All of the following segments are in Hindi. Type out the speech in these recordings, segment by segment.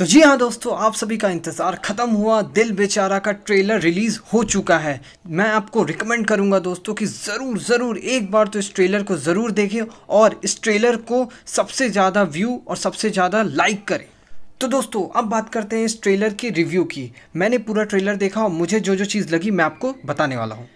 तो जी हाँ दोस्तों आप सभी का इंतज़ार ख़त्म हुआ दिल बेचारा का ट्रेलर रिलीज़ हो चुका है मैं आपको रिकमेंड करूँगा दोस्तों कि ज़रूर ज़रूर एक बार तो इस ट्रेलर को ज़रूर देखें और इस ट्रेलर को सबसे ज़्यादा व्यू और सबसे ज़्यादा लाइक करें तो दोस्तों अब बात करते हैं इस ट्रेलर की रिव्यू की मैंने पूरा ट्रेलर देखा और मुझे जो जो चीज़ लगी मैं आपको बताने वाला हूँ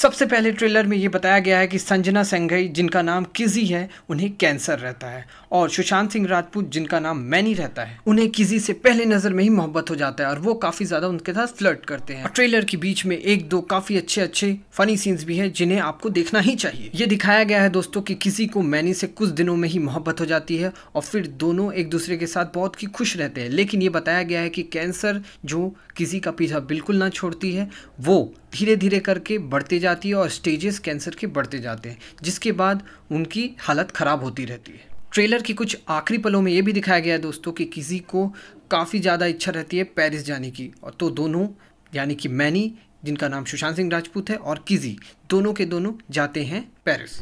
सबसे पहले ट्रेलर में ये बताया गया है कि संजना सेंघई जिनका नाम किजी है उन्हें कैंसर रहता है और सुशांत सिंह राजपूत जिनका नाम मैनी रहता है उन्हें किजी से पहले नज़र में ही मोहब्बत हो जाता है और वो काफ़ी ज़्यादा उनके साथ फ्लर्ट करते हैं ट्रेलर के बीच में एक दो काफ़ी अच्छे अच्छे फनी सीन्स भी हैं जिन्हें आपको देखना ही चाहिए ये दिखाया गया है दोस्तों कि किसी को मैनी से कुछ दिनों में ही मोहब्बत हो जाती है और फिर दोनों एक दूसरे के साथ बहुत ही खुश रहते हैं लेकिन ये बताया गया है कि कैंसर जो किसी का पीछा बिल्कुल ना छोड़ती है वो धीरे धीरे करके बढ़ती जाती है और स्टेजेस कैंसर के बढ़ते जाते हैं जिसके बाद उनकी हालत ख़राब होती रहती है ट्रेलर की कुछ आखिरी पलों में ये भी दिखाया गया है दोस्तों कि किसी को काफ़ी ज़्यादा इच्छा रहती है पेरिस जाने की और तो दोनों यानी कि मैनी जिनका नाम सुशांत सिंह राजपूत है और किजी दोनों के दोनों जाते हैं पेरिस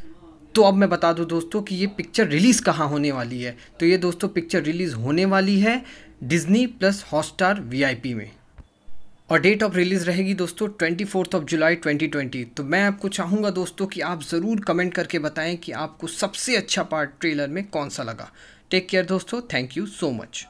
तो अब मैं बता दूं दोस्तों कि ये पिक्चर रिलीज़ कहाँ होने वाली है तो ये दोस्तों पिक्चर रिलीज़ होने वाली है डिज्नी प्लस हॉटस्टार वीआईपी में और डेट ऑफ रिलीज़ रहेगी दोस्तों ट्वेंटी फोर्थ ऑफ जुलाई 2020 तो मैं आपको चाहूँगा दोस्तों कि आप ज़रूर कमेंट करके बताएं कि आपको सबसे अच्छा पार्ट ट्रेलर में कौन सा लगा टेक केयर दोस्तों थैंक यू सो मच